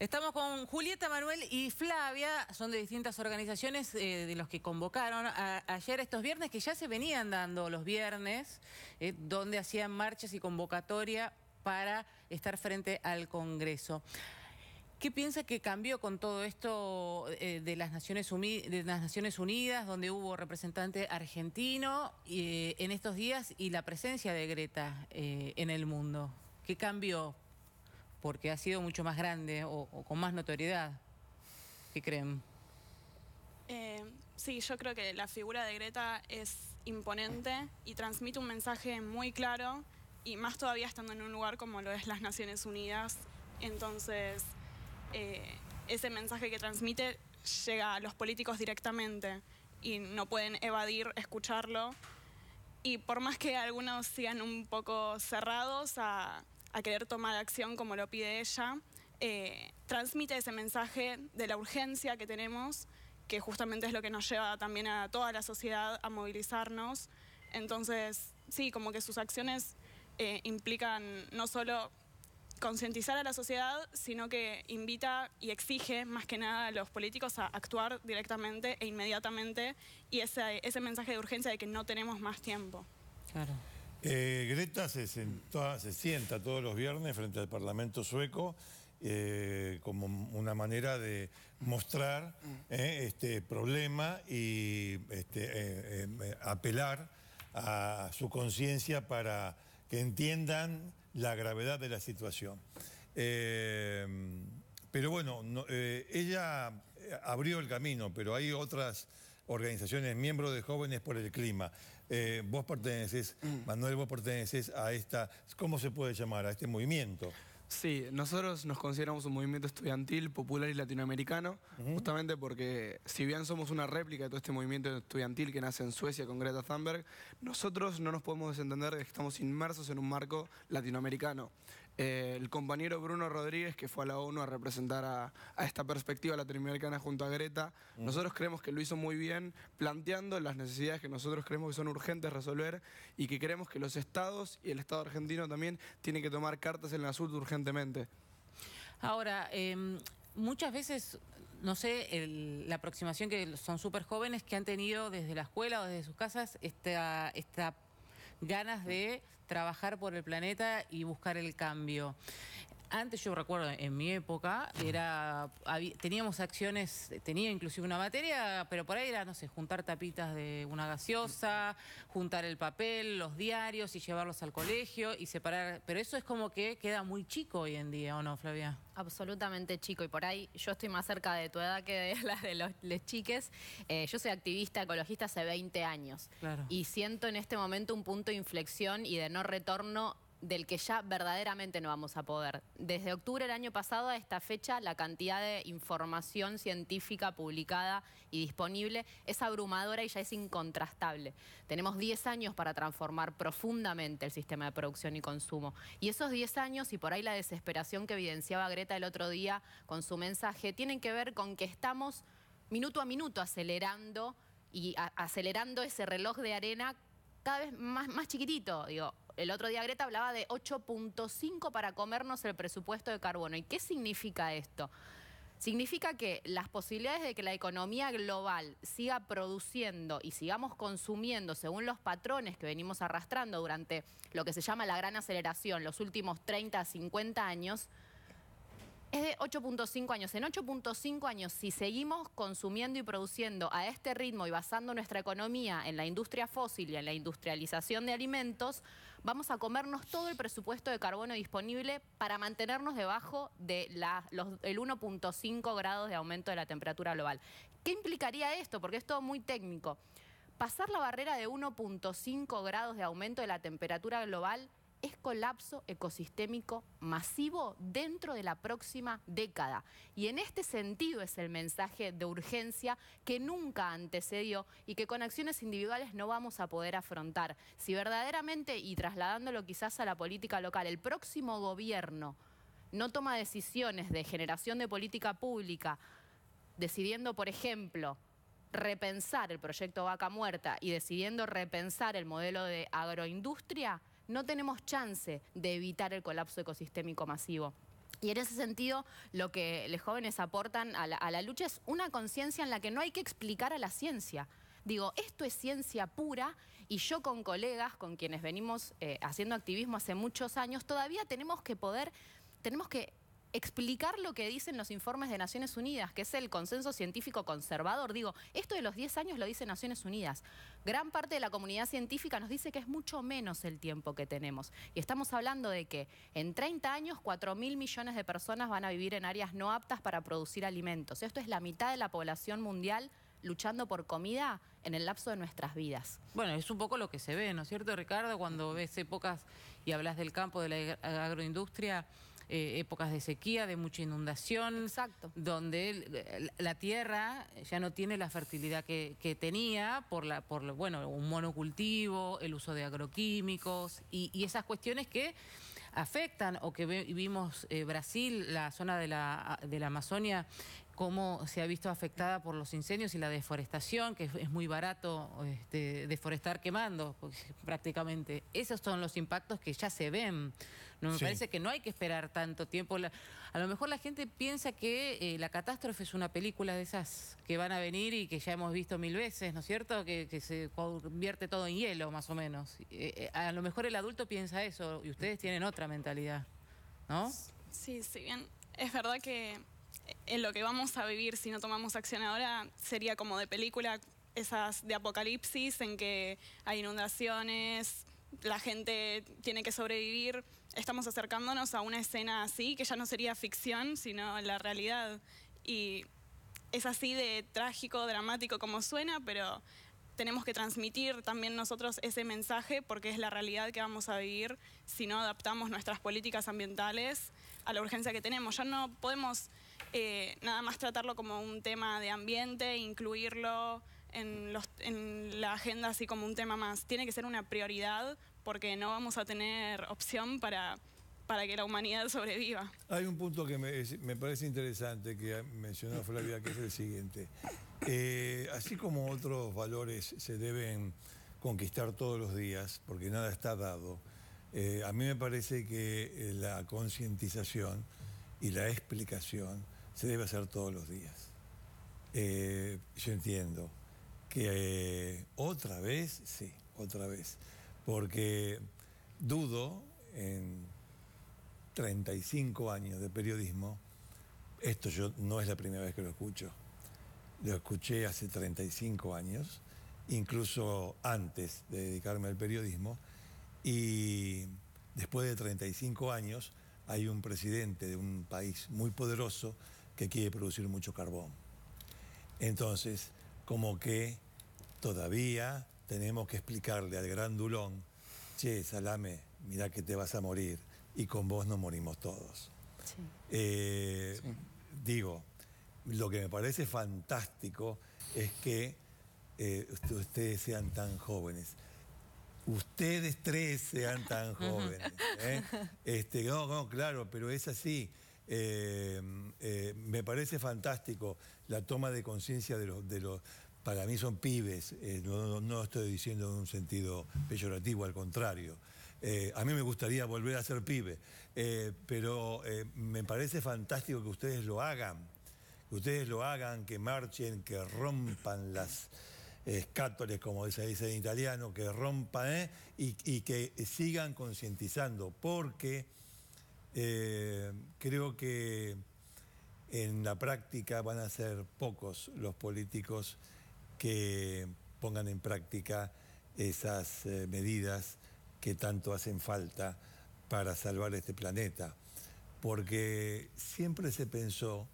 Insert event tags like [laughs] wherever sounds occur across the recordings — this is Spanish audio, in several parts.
Estamos con Julieta Manuel y Flavia, son de distintas organizaciones eh, de los que convocaron ayer estos viernes, que ya se venían dando los viernes, eh, donde hacían marchas y convocatoria para estar frente al Congreso. ¿Qué piensa que cambió con todo esto eh, de, las Naciones de, las Naciones Unidas, donde hubo representante argentino en estos días y la presencia de Greta en el mundo? ¿Qué cambió porque ha sido mucho más grande o, con más notoriedad. ¿Qué creen? Eh, sí, yo creo que la figura de Greta es imponente y transmite un mensaje muy claro y más todavía estando en un lugar como lo es las Naciones Unidas. Entonces, eh, ese mensaje que transmite llega a los políticos directamente y no pueden evadir escucharlo. Y por más que algunos sigan un poco cerrados a a querer tomar acción como lo pide ella, eh, transmite ese mensaje de la urgencia que tenemos, que justamente es lo que nos lleva también a toda la sociedad a movilizarnos. Entonces, sí, como que sus acciones eh, implican no solo concientizar a la sociedad, sino que invita y exige más que nada a los políticos a actuar directamente e inmediatamente y ese, ese mensaje de urgencia de que no tenemos más tiempo. Claro. Eh, Greta se, sienta todos los viernes frente al Parlamento sueco eh, como una manera de mostrar eh, este problema y este, apelar a su conciencia para que entiendan la gravedad de la situación. pero bueno, ella abrió el camino, pero hay otras organizaciones, miembros de Jóvenes por el Clima. Eh, vos perteneces, mm. Manuel, vos perteneces a esta, ¿cómo se puede llamar? A este movimiento. Sí, nosotros nos consideramos un movimiento estudiantil, popular y latinoamericano, justamente porque si bien somos una réplica de todo este movimiento estudiantil que nace en Suecia con Greta Thunberg, nosotros no nos podemos desentender de que estamos inmersos en un marco latinoamericano. Eh, el compañero Bruno Rodríguez, que fue a la ONU a representar a, esta perspectiva la latinoamericana junto a Greta. Mm. Nosotros creemos que lo hizo muy bien, planteando las necesidades que nosotros creemos que son urgentes resolver y que creemos que los estados y el Estado argentino también tienen que tomar cartas en el asunto urgentemente. Ahora, em, muchas veces, no sé, la aproximación que son súper jóvenes que han tenido desde la escuela o desde sus casas esta ganas de trabajar por el planeta y buscar el cambio. Antes yo recuerdo, en mi época, era teníamos acciones, tenía inclusive una materia, pero por ahí era, no sé, juntar tapitas de una gaseosa, juntar el papel, los diarios y llevarlos al colegio y separar. Pero eso es como que queda muy chico hoy en día, ¿o no, Flavia? Absolutamente chico. Y por ahí yo estoy más cerca de tu edad que de [laughs] la de los, chiques. Eh, yo soy activista ecologista hace 20 años. Y siento en este momento un punto de inflexión y de no retorno del que ya verdaderamente no vamos a poder. Desde octubre del año pasado a esta fecha, la cantidad de información científica publicada y disponible es abrumadora y ya es incontrastable. Tenemos 10 años para transformar profundamente el sistema de producción y consumo. Y esos 10 años, y por ahí la desesperación que evidenciaba Greta el otro día con su mensaje, tienen que ver con que estamos minuto a minuto acelerando y acelerando ese reloj de arena cada vez más, más chiquitito. Digo, el otro día Greta hablaba de 8.5 para comernos el presupuesto de carbono. ¿Y qué significa esto? Significa que las posibilidades de que la economía global siga produciendo y sigamos consumiendo según los patrones que venimos arrastrando durante lo que se llama la gran aceleración, los últimos 30 a 50 años, es de 8.5 años. En 8.5 años, si seguimos consumiendo y produciendo a este ritmo y basando nuestra economía en la industria fósil y en la industrialización de alimentos, vamos a comernos todo el presupuesto de carbono disponible para mantenernos debajo del 1.5 grados de aumento de la temperatura global. ¿Qué implicaría esto? Porque es todo muy técnico. Pasar la barrera de 1.5 grados de aumento de la temperatura global es colapso ecosistémico masivo dentro de la próxima década. Y en este sentido es el mensaje de urgencia que nunca antecedió y que con acciones individuales no vamos a poder afrontar. Si verdaderamente, y trasladándolo quizás a la política local, el próximo gobierno no toma decisiones de generación de política pública, decidiendo, por ejemplo, repensar el proyecto Vaca Muerta y decidiendo repensar el modelo de agroindustria, no tenemos chance de evitar el colapso ecosistémico masivo. Y en ese sentido, lo que los jóvenes aportan a la, lucha es una conciencia en la que no hay que explicar a la ciencia. Digo, esto es ciencia pura y yo con colegas, con quienes venimos eh, haciendo activismo hace muchos años, todavía tenemos que poder, tenemos que explicar lo que dicen los informes de Naciones Unidas, que es el consenso científico conservador. Digo, esto de los 10 años lo dice Naciones Unidas. Gran parte de la comunidad científica nos dice que es mucho menos el tiempo que tenemos. Y estamos hablando de que en 30 años 4 mil millones de personas van a vivir en áreas no aptas para producir alimentos. Esto es la mitad de la población mundial luchando por comida en el lapso de nuestras vidas. Bueno, es un poco lo que se ve, ¿no es cierto, Ricardo? Cuando ves épocas y hablas del campo de la agroindustria, eh, épocas de sequía, de mucha inundación, Exacto. donde la tierra ya no tiene la fertilidad que, tenía por la, por lo, bueno, un monocultivo, el uso de agroquímicos y, esas cuestiones que afectan o que vimos eh, Brasil, la zona de la, de la Amazonia cómo se ha visto afectada por los incendios y la deforestación, que es muy barato este, deforestar quemando pues, prácticamente. Esos son los impactos que ya se ven. No me parece que no hay que esperar tanto tiempo. a lo mejor la gente piensa que eh, la catástrofe es una película de esas que van a venir y que ya hemos visto mil veces, ¿no es cierto? Que, se convierte todo en hielo, más o menos. Eh, eh, a lo mejor el adulto piensa eso y ustedes tienen otra mentalidad, ¿no? Sí, sí, bien. Es verdad que en lo que vamos a vivir si no tomamos acción ahora sería como de película esas de apocalipsis en que hay inundaciones, la gente tiene que sobrevivir. Estamos acercándonos a una escena así, que ya no sería ficción, sino la realidad. Y es así de trágico, dramático como suena, pero tenemos que transmitir también nosotros ese mensaje porque es la realidad que vamos a vivir si no adaptamos nuestras políticas ambientales a la urgencia que tenemos. Ya no podemos eh, nada más tratarlo como un tema de ambiente, incluirlo en, la agenda así como un tema más. Tiene que ser una prioridad porque no vamos a tener opción para que la humanidad [laughs] sobreviva. Hay un punto que me, parece interesante que mencionó Flavia, que es el siguiente. Eh, así como otros valores se deben conquistar todos los días, porque nada está dado, eh, a mí me parece que la concientización y la explicación se debe hacer todos los días. Eh, yo entiendo que eh, otra vez, sí, otra vez, porque dudo en 35 años de periodismo, esto yo no es la primera vez que lo escucho, lo escuché hace 35 años, incluso antes de dedicarme al periodismo, y después de 35 años, hay un presidente de un país muy poderoso que quiere producir mucho carbón. Entonces, como que todavía tenemos que explicarle al gran Dulón, che, Salame, mira que te vas a morir y con vos nos morimos todos. Eh, digo, lo que me parece fantástico es que eh, ustedes sean tan jóvenes ustedes tres sean tan jóvenes. ¿eh? [laughs] Este, no, claro, pero es así. Eh, eh, me parece fantástico la toma de conciencia de los, para mí son pibes, no, estoy diciendo en un sentido peyorativo, al contrario. a mí me gustaría volver a ser pibe, pero me parece fantástico que ustedes lo hagan, que ustedes lo hagan, que marchen, que rompan las, escátoles, como se dice en italiano, que rompan ¿eh? y, que sigan concientizando, porque eh, creo que en la práctica van a ser pocos los políticos que pongan en práctica esas eh, medidas que tanto hacen falta para salvar este planeta. Porque siempre se pensó,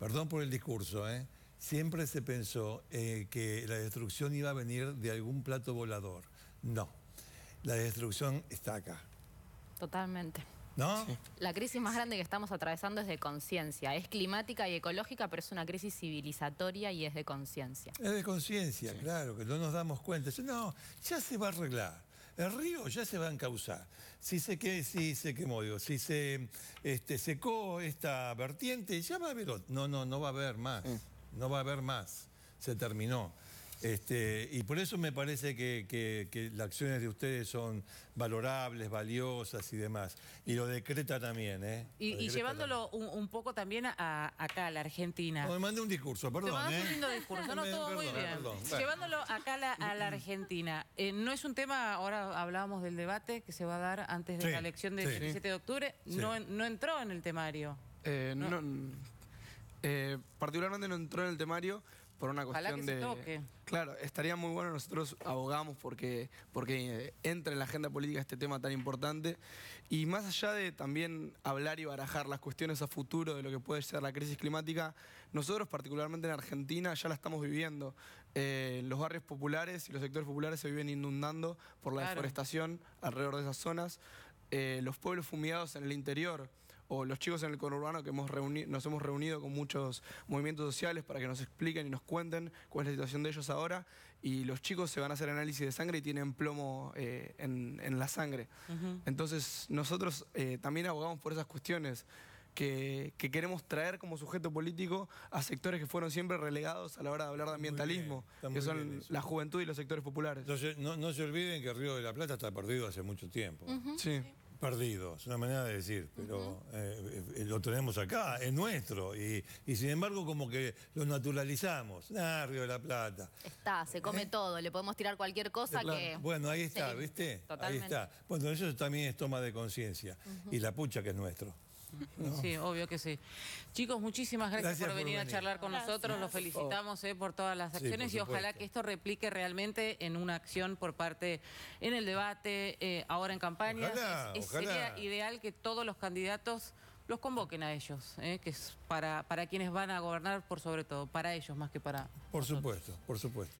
perdón por el discurso, ¿eh? siempre se pensó eh, que la destrucción iba a venir de algún plato volador. No, la destrucción está acá. Totalmente. ¿No? La crisis más grande que estamos atravesando es de conciencia. Es climática y ecológica, pero es una crisis civilizatoria y es de conciencia. Es de conciencia, claro, que no nos damos cuenta. No, ya se va a arreglar. El río ya se va a encauzar. Si se, que, si se quemó, si se este, secó esta vertiente, ya va a haber otro. No, no, no va a haber más. Mm no va a haber más, se terminó. Este, y por eso me parece que, las acciones de ustedes son valorables, valiosas y demás. Y lo decreta también, ¿eh? Y, llevándolo un, poco también a, acá, a la Argentina. No, me mandé un discurso, perdón. Te ¿eh? un lindo discurso, no, [laughs] todo muy bien. Llevándolo acá a la, Argentina. Eh, no es un tema, ahora hablábamos del debate que se va a dar antes de la elección del sí, 17 de octubre. No, entró en el temario. Eh, no eh, particularmente no entró en el temario por una cuestión de. Claro, estaría muy bueno nosotros abogamos porque, porque eh, entre en la agenda política este tema tan importante. Y más allá de también hablar y barajar las cuestiones a futuro de lo que puede ser la crisis climática, nosotros particularmente en Argentina ya la estamos viviendo. Eh, los barrios populares y los sectores populares se viven inundando por la deforestación alrededor de esas zonas. los pueblos fumigados en el interior o los chicos en el conurbano que hemos nos hemos reunido con muchos movimientos sociales para que nos expliquen y nos cuenten cuál es la situación de ellos ahora. Y los chicos se van a hacer análisis de sangre y tienen plomo eh, en, la sangre. Entonces nosotros eh, también abogamos por esas cuestiones. Que, queremos traer como sujeto político a sectores que fueron siempre relegados a la hora de hablar de ambientalismo, que son la juventud y los sectores populares. no, se olviden que Río de la Plata está perdido hace mucho tiempo. Sí perdido, es una manera de decir, pero eh, eh, lo tenemos acá, es nuestro, y, sin embargo como que lo naturalizamos, ah, Río de la Plata. Está, se come ¿Eh? todo, le podemos tirar cualquier cosa que... Bueno, ahí está, ¿viste? Ahí está. Bueno, eso también es toma de conciencia, y la pucha que es nuestro. Sí, obvio que sí. Chicos, muchísimas gracias, por, venir a charlar con nosotros. Los oh. felicitamos eh, por todas las acciones y ojalá que esto replique realmente en una acción por parte, en el debate, eh, ahora en campaña. Ojalá, Sería ideal que todos los candidatos los convoquen a ellos, eh, que es para, para quienes van a gobernar, por sobre todo, para ellos más que para. Por supuesto, por supuesto.